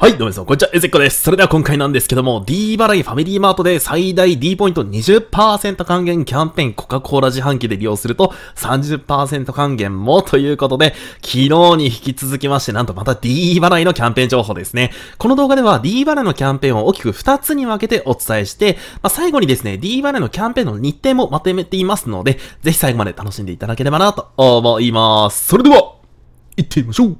はい、どうも皆さん、こんにちは、エゼッコです。それでは今回なんですけども、D 払いファミリーマートで最大 D ポイント20%還元キャンペーンコカ・コーラ自販機で利用すると30%還元もということで、昨日に引き続きまして、なんとまた D 払いのキャンペーン情報ですね。この動画では D 払いのキャンペーンを大きく2つに分けてお伝えして、まあ、最後にですね、D 払いのキャンペーンの日程もまとめていますので、ぜひ最後まで楽しんでいただければなと思います。それでは、行ってみましょう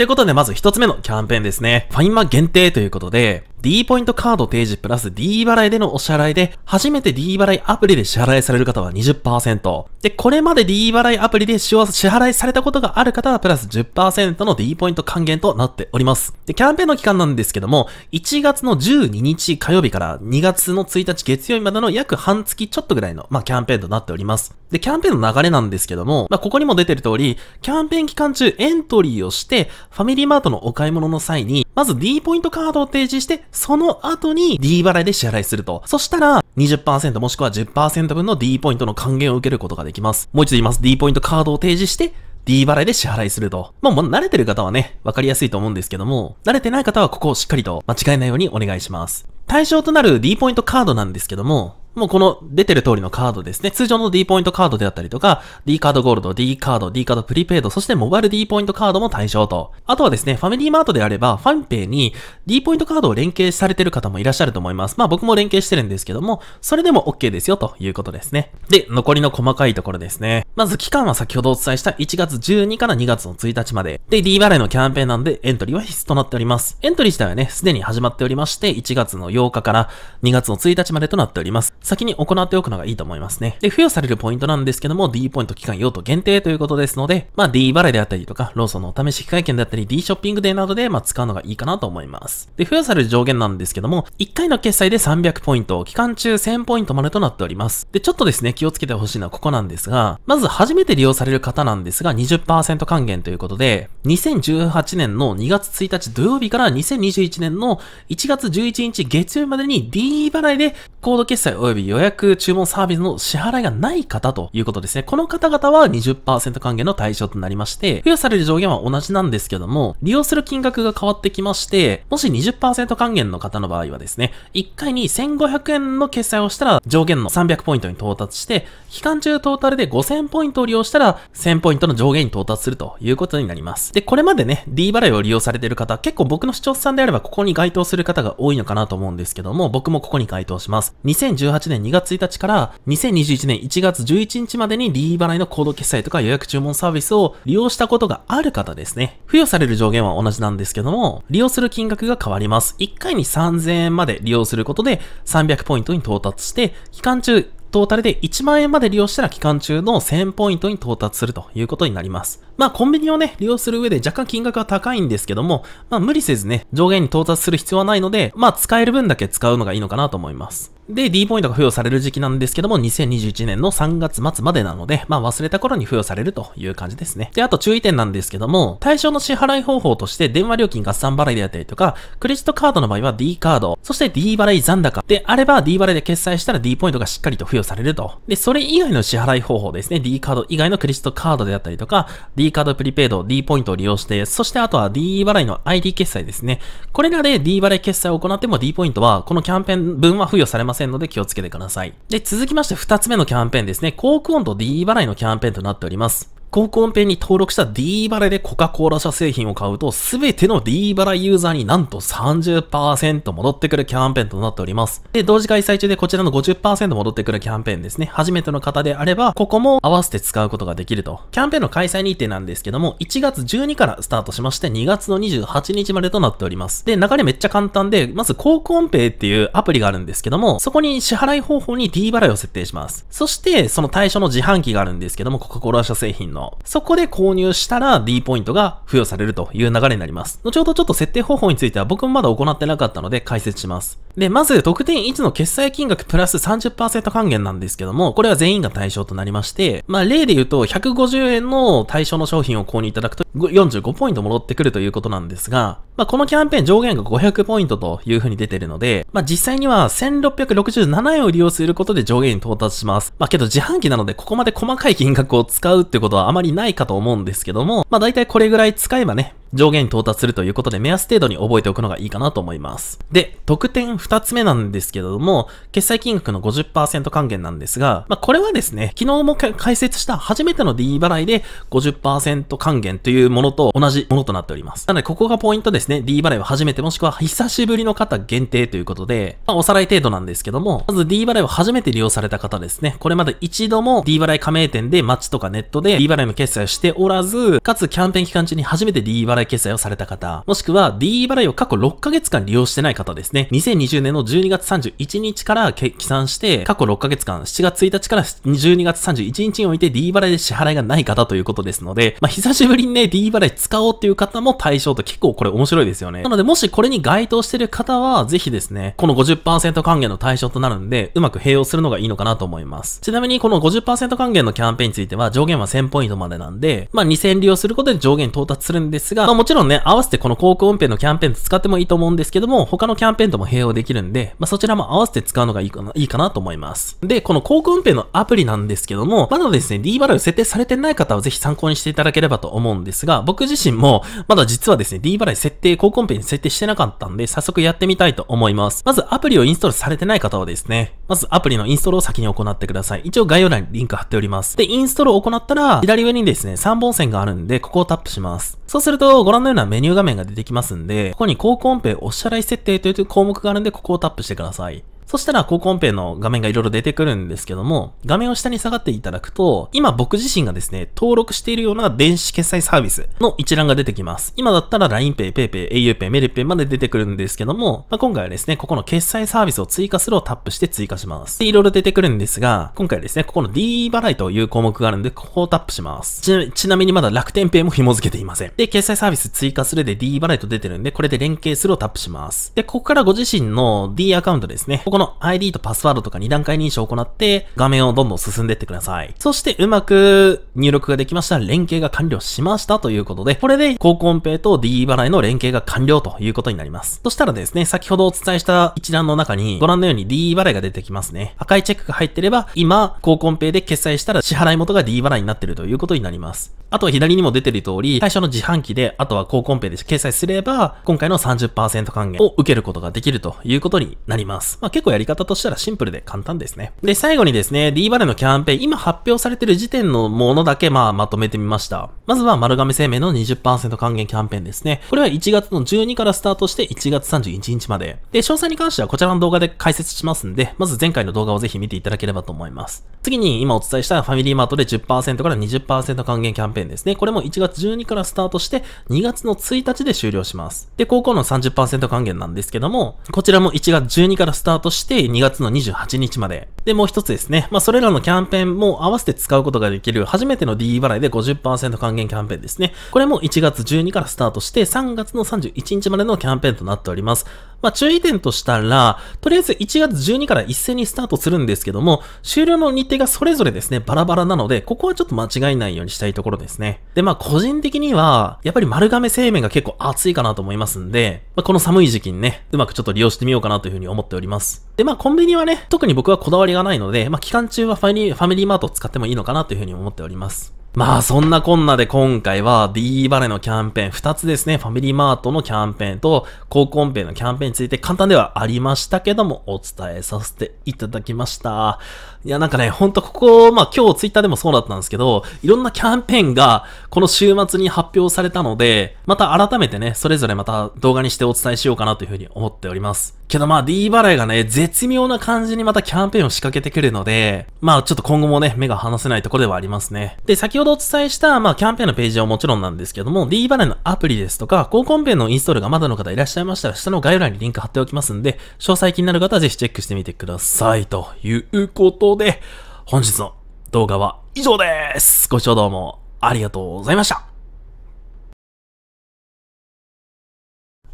ってことで、まず一つ目のキャンペーンですね。ファインマ限定ということで、D ポイントカード提示プラス D 払いでのお支払いで、初めて D 払いアプリで支払いされる方は20%。で、これまで D 払いアプリで支払いされたことがある方はプラス10%の D ポイント還元となっております。で、キャンペーンの期間なんですけども、1月の12日火曜日から2月の1日月曜日までの約半月ちょっとぐらいの、まあ、キャンペーンとなっております。で、キャンペーンの流れなんですけども、まあ、ここにも出てる通り、キャンペーン期間中エントリーをして、ファミリーマートのお買い物の際に、まず D ポイントカードを提示して、その後に D 払いで支払いすると。そしたら20%もしくは10%分の D ポイントの還元を受けることができます。もう一度言います。D ポイントカードを提示して、D 払いで支払いすると。まあ、もう慣れてる方はね、わかりやすいと思うんですけども、慣れてない方はここをしっかりと間違えないようにお願いします。対象となる D ポイントカードなんですけども、もうこの出てる通りのカードですね。通常の D ポイントカードであったりとか、D カードゴールド、D カード、D カードプリペイド、そしてモバイル D ポイントカードも対象と。あとはですね、ファミリーマートであれば、ファンペイに D ポイントカードを連携されてる方もいらっしゃると思います。まあ僕も連携してるんですけども、それでも OK ですよということですね。で、残りの細かいところですね。まず期間は先ほどお伝えした1月12から2月の1日まで。で、D 払いのキャンペーンなんでエントリーは必須となっております。エントリー自体はね、すでに始まっておりまして、1月の8日から2月の1日までとなっております。先に行っておくのがいいと思いますね。で、付与されるポイントなんですけども、D ポイント期間用途限定ということですので、まあ D 払いであったりとか、ローソンのお試し機会券であったり、D ショッピングデーなどで、まあ使うのがいいかなと思います。で、付与される上限なんですけども、1回の決済で300ポイント、期間中1000ポイントまでとなっております。で、ちょっとですね、気をつけてほしいのはここなんですが、まず初めて利用される方なんですが、20%還元ということで、2018年の2月1日土曜日から2021年の1月11日月曜日までに D 払いでコード決済を及び予約注文サービスの支払いがない方ということですね。この方々は20%還元の対象となりまして、付与される上限は同じなんですけども、利用する金額が変わってきまして、もし20%還元の方の場合はですね、1回に1500円の決済をしたら上限の300ポイントに到達して、期間中トータルで5000ポイントを利用したら1000ポイントの上限に到達するということになります。で、これまでね、D 払いを利用されている方、結構僕の視聴者さんであればここに該当する方が多いのかなと思うんですけども、僕もここに該当します。2018 2018年2月1日から2021年1月11日までにリ払いのコード決済とか予約注文サービスを利用したことがある方ですね。付与される上限は同じなんですけども、利用する金額が変わります。1回に3000円まで利用することで300ポイントに到達して、期間中トータルで1万円まで利用したら期間中の1000ポイントに到達するということになります。まあコンビニをね、利用する上で若干金額は高いんですけども、まあ無理せずね、上限に到達する必要はないので、まあ使える分だけ使うのがいいのかなと思います。で、D ポイントが付与される時期なんですけども、2021年の3月末までなので、まあ忘れた頃に付与されるという感じですね。で、あと注意点なんですけども、対象の支払い方法として電話料金合算払いであったりとか、クレジットカードの場合は D カード、そして D 払い残高であれば D 払いで決済したら D ポイントがしっかりと付与されると。で、それ以外の支払い方法ですね。D カード以外のクレジットカードであったりとか、D カードプリペイド、D ポイントを利用して、そしてあとは D 払いの ID 決済ですね。これらで D 払い決済を行っても D ポイントはこのキャンペーン分は付与されません。せんので気をつけてください。で、続きまして2つ目のキャンペーンですね。高温度 DE 払いのキャンペーンとなっております。高校ペンに登録した D バレでコカ・コーラ社製品を買うと、すべての D バラユーザーになんと30%戻ってくるキャンペーンとなっております。で、同時開催中でこちらの50%戻ってくるキャンペーンですね。初めての方であれば、ここも合わせて使うことができると。キャンペーンの開催日程なんですけども、1月12からスタートしまして、2月の28日までとなっております。で、流れめっちゃ簡単で、まず、高校ペイっていうアプリがあるんですけども、そこに支払い方法に D 払いを設定します。そして、その対象の自販機があるんですけども、コカ・コーラ社製品のの。そこで購入したら D ポイントが付与されるという流れになります。後ほどちょっと設定方法については僕もまだ行ってなかったので解説します。で、まず特典1の決済金額プラス30%還元なんですけども、これは全員が対象となりまして、まあ例で言うと150円の対象の商品を購入いただくと45ポイント戻ってくるということなんですが、まあ、このキャンペーン上限が500ポイントという風に出てるので、まあ、実際には1667円を利用することで上限に到達します。まあ、けど自販機なのでここまで細かい金額を使うってことはあまりないかと思うんですけども、まあ、大体これぐらい使えばね、上限に到達するということで目安程度に覚えておくのがいいかなと思います。で、特典2つ目なんですけれども、決済金額の50%還元なんですが、まあ、これはですね、昨日も解説した初めての D 払いで50%還元というものと同じものとなっております。なので、ここがポイントですね。D 払いは初めてもしくは久しぶりの方限定ということで、まあ、おさらい程度なんですけども、まず D 払いを初めて利用された方ですね、これまで一度も D 払い加盟店で街とかネットで D 払いの決済をしておらず、かつキャンペーン期間中に初めて D 払いい決済をされた方、もしくは D 払いを過去6ヶ月間利用してない方ですね。2020年の12月31日から起算して、過去6ヶ月間、7月1日から12月31日において D 払いで支払いがない方ということですので、まあ、久しぶりにね、D 払い使おうっていう方も対象と結構これ面白いですよね。なので、もしこれに該当してる方は、ぜひですね、この50%還元の対象となるんで、うまく併用するのがいいのかなと思います。ちなみに、この50%還元のキャンペーンについては、上限は1000ポイントまでなんで、まあ、2000利用することで上限到達するんですが、まあもちろんね、合わせてこの航空音ペのキャンペーン使ってもいいと思うんですけども、他のキャンペーンとも併用できるんで、まあそちらも合わせて使うのがいいかな、いいかなと思います。で、この航空運ペのアプリなんですけども、まだですね、D バラル設定されてない方はぜひ参考にしていただければと思うんですが、僕自身も、まだ実はですね、D バラル設定、航空運ペに設定してなかったんで、早速やってみたいと思います。まずアプリをインストールされてない方はですね、まずアプリのインストールを先に行ってください。一応概要欄にリンク貼っております。で、インストールを行ったら、左上にですね、3本線があるんで、ここをタップします。そうすると、とご覧のようなメニュー画面が出てきますんで、ここに高校音符お支払い設定という項目があるんで、ここをタップしてください。そしたら、高コンペの画面がいろいろ出てくるんですけども、画面を下に下がっていただくと、今僕自身がですね、登録しているような電子決済サービスの一覧が出てきます。今だったら LINEPay、PayPay、auPay、m e l i p a y まで出てくるんですけども、まあ、今回はですね、ここの決済サービスを追加するをタップして追加します。で、いろいろ出てくるんですが、今回ですね、ここの D 払いという項目があるんで、ここをタップします。ちなみにまだ楽天 Pay も紐付けていません。で、決済サービス追加するで D 払いと出てるんで、これで連携するをタップします。で、ここからご自身の D アカウントですね、こここの ID とパスワードとか2段階認証を行って、画面をどんどん進んでいってください。そして、うまく入力ができましたら、連携が完了しましたということで、これで、高コンペイと D 払いの連携が完了ということになります。そしたらですね、先ほどお伝えした一覧の中に、ご覧のように D 払いが出てきますね。赤いチェックが入ってれば、今、高コンペイで決済したら支払い元が D 払いになってるということになります。あとは左にも出てる通り、最初の自販機で、あとは高コンペで掲載すれば、今回の30%還元を受けることができるということになります。まあ、結構やり方としたらシンプルで簡単ですね。で、最後にですね、D バレのキャンペーン、今発表されてる時点のものだけ、まあ、まとめてみました。まずは、丸亀生命の20%還元キャンペーンですね。これは1月の12からスタートして、1月31日まで。で、詳細に関してはこちらの動画で解説しますんで、まず前回の動画をぜひ見ていただければと思います。次に、今お伝えしたファミリーマートで10%から20%還元キャンペーンペーンですね。これも1月12からスタートして、2月の1日で終了します。で、高校の30%還元なんですけども、こちらも1月12からスタートして、2月の28日まで。で、もう一つですね。まあ、それらのキャンペーンも合わせて使うことができる、初めての DE 払いで50%還元キャンペーンですね。これも1月12からスタートして、3月の31日までのキャンペーンとなっております。まあ、注意点としたら、とりあえず1月12から一斉にスタートするんですけども、終了の日程がそれぞれですね、バラバラなので、ここはちょっと間違えないようにしたいところですね。で、まあ、個人的には、やっぱり丸亀製麺が結構熱いかなと思いますんで、まあ、この寒い時期にね、うまくちょっと利用してみようかなというふうに思っております。で、まあ、コンビニはね、特に僕はこだわりがないので、まあ、期間中はファミリーマートを使ってもいいのかなというふうに思っております。まあそんなこんなで今回は d バレのキャンペーン2つですね、ファミリーマートのキャンペーンとコンペンのキャンペーンについて簡単ではありましたけどもお伝えさせていただきました。いやなんかね、ほんとここ、まあ今日ツイッターでもそうだったんですけど、いろんなキャンペーンがこの週末に発表されたので、また改めてね、それぞれまた動画にしてお伝えしようかなというふうに思っております。けどまあ d バレがね、絶妙な感じにまたキャンペーンを仕掛けてくるので、まあちょっと今後もね、目が離せないところではありますね。で、先ほどお伝えした、まあ、キャンペーンのページはもちろんなんですけども、D 払いのアプリですとか、高コンペのインストールがまだの方いらっしゃいましたら、下の概要欄にリンク貼っておきますんで、詳細気になる方はぜひチェックしてみてください。ということで、本日の動画は以上です。ご視聴どうもありがとうございました。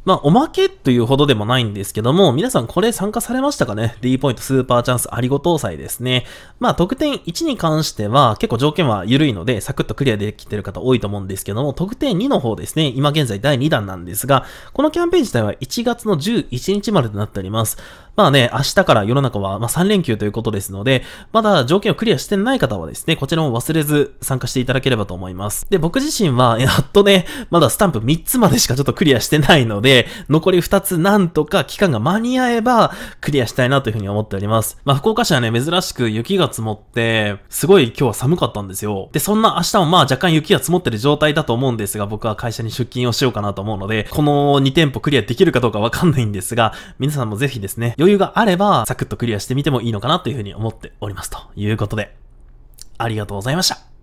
まあ、おまけというほどでもないんですけども、皆さんこれ参加されましたかね ?D ポイントスーパーチャンスありごさいですね。まあ、得点1に関しては、結構条件は緩いので、サクッとクリアできてる方多いと思うんですけども、得点2の方ですね、今現在第2弾なんですが、このキャンペーン自体は1月の11日までとなっております。まあね、明日から世の中は、ま3連休ということですので、まだ条件をクリアしてない方はですね、こちらも忘れず参加していただければと思います。で、僕自身は、やっとね、まだスタンプ3つまでしかちょっとクリアしてないので、で、残り2つなんとか期間が間に合えばクリアしたいなというふうに思っております。まあ、福岡市はね、珍しく雪が積もって、すごい今日は寒かったんですよ。で、そんな明日もまあ若干雪が積もってる状態だと思うんですが、僕は会社に出勤をしようかなと思うので、この2店舗クリアできるかどうかわかんないんですが、皆さんもぜひですね、余裕があればサクッとクリアしてみてもいいのかなというふうに思っておりますということで、ありがとうございました。